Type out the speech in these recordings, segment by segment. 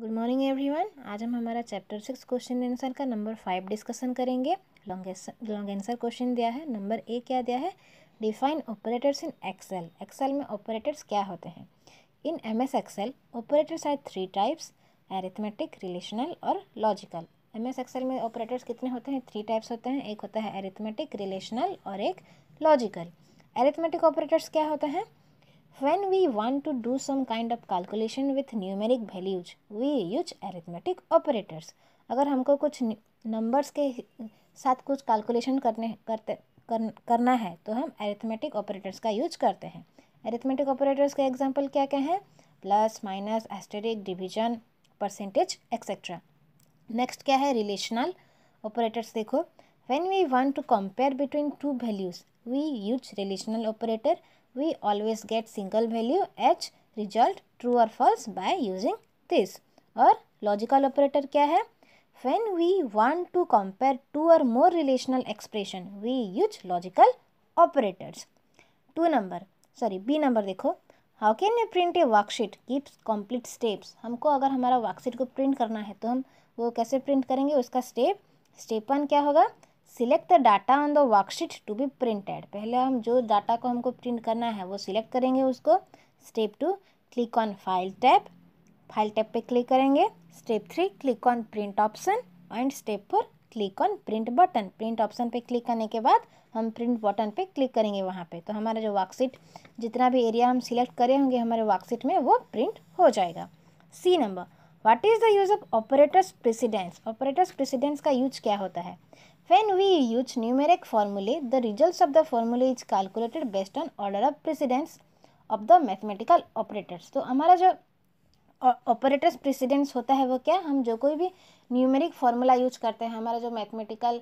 Good morning everyone आज हम हमारा चैप्टर सिक्स क्वेश्चन आंसर का नंबर फाइव डिस्कशन करेंगे लॉन्ग आंसर क्वेश्चन दिया है नंबर ए क्या दिया है define operators in Excel Excel में ऑपरेटर्स क्या होते हैं in M S Excel operators are three types arithmetic relational और लॉजिकल एम एस एक्सेल में ऑपरेटर्स कितने होते हैं थ्री टाइप्स होते हैं एक होता है एरिथमेटिक रिलेशनल और एक लॉजिकल एरिथमेटिक ऑपरेटर्स क्या होते हैं When we want to do some kind of calculation with numeric values, we use arithmetic operators. अगर हमको कुछ नंबर्स के साथ कुछ कैलकुलेशन करने करते करना है तो हम एरिथमेटिक ऑपरेटर्स का यूज करते हैं एरिथमेटिक ऑपरेटर्स के एग्जांपल क्या क्या हैं plus minus asterisk division percentage etcetera next क्या है रिलेशनल ऑपरेटर्स देखो when we want to compare between two values we use relational operator we always get single value h result true or false by using this or logical operator kya hai when we want to compare two or more relational expression we use logical operators two number sorry b number dekho how can you print a worksheet keeps complete steps हमको अगर हमारा worksheet को print करना है तो हम वो कैसे प्रिंट करेंगे उसका स्टेप स्टेप वन क्या होगा select the data on the worksheet to be printed पहले हम जो डाटा को हमको प्रिंट करना है वो सिलेक्ट करेंगे उसको step two click on file tab file tab पे क्लिक करेंगे step three click on print option and step four click on print button print option पे क्लिक करने के बाद हम प्रिंट बटन पे क्लिक करेंगे वहाँ पे तो हमारा जो वर्कशीट जितना भी एरिया हम सिलेक्ट करें होंगे हमारे वर्कशीट में वो प्रिंट हो जाएगा C number what is the use of operators precedence operators precedence का यूज क्या होता है When we use numeric formulae, the results of the formula is calculated based on order of precedence of the mathematical operators. तो हमारा जो operators precedence होता है वो क्या हम जो कोई भी numeric formula use करते हैं हमारा जो mathematical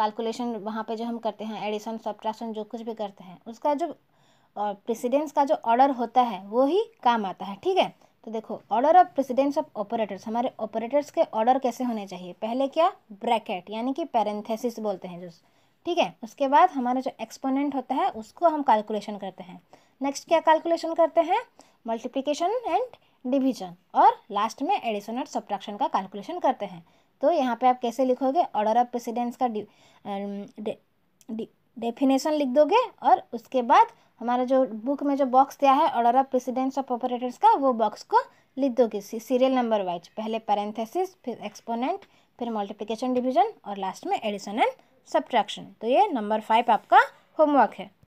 calculation वहाँ पे जो हम करते हैं addition, subtraction जो कुछ भी करते हैं उसका जो precedence का जो order होता है वो ही काम आता है ठीक है तो देखो order of precedence of operators हमारे ऑपरेटर्स के ऑर्डर कैसे होने चाहिए पहले क्या ब्रैकेट यानी कि पैरेंथेसिस बोलते हैं जो ठीक है उसके बाद हमारा जो एक्सपोनेंट होता है उसको हम कैलकुलेशन करते हैं नेक्स्ट क्या कैलकुलेशन करते हैं मल्टीप्लिकेशन एंड डिविजन और लास्ट में एडिशन और सब्ट्रैक्शन का कैलकुलेशन करते हैं तो यहाँ पे आप कैसे लिखोगे ऑर्डर ऑफ प्रेसिडेंस का डेफिनेशन um, लिख दोगे और उसके बाद हमारा जो बुक में जो बॉक्स दिया है order of precedence of operators का वो बॉक्स को लिख दोगे सीरियल नंबर वाइज पहले पैरेंथेसिस फिर एक्सपोनेंट फिर मल्टीप्लिकेशन डिवीजन और लास्ट में एडिशन एंड सब्ट्रैक्शन तो ये नंबर फाइव आपका होमवर्क है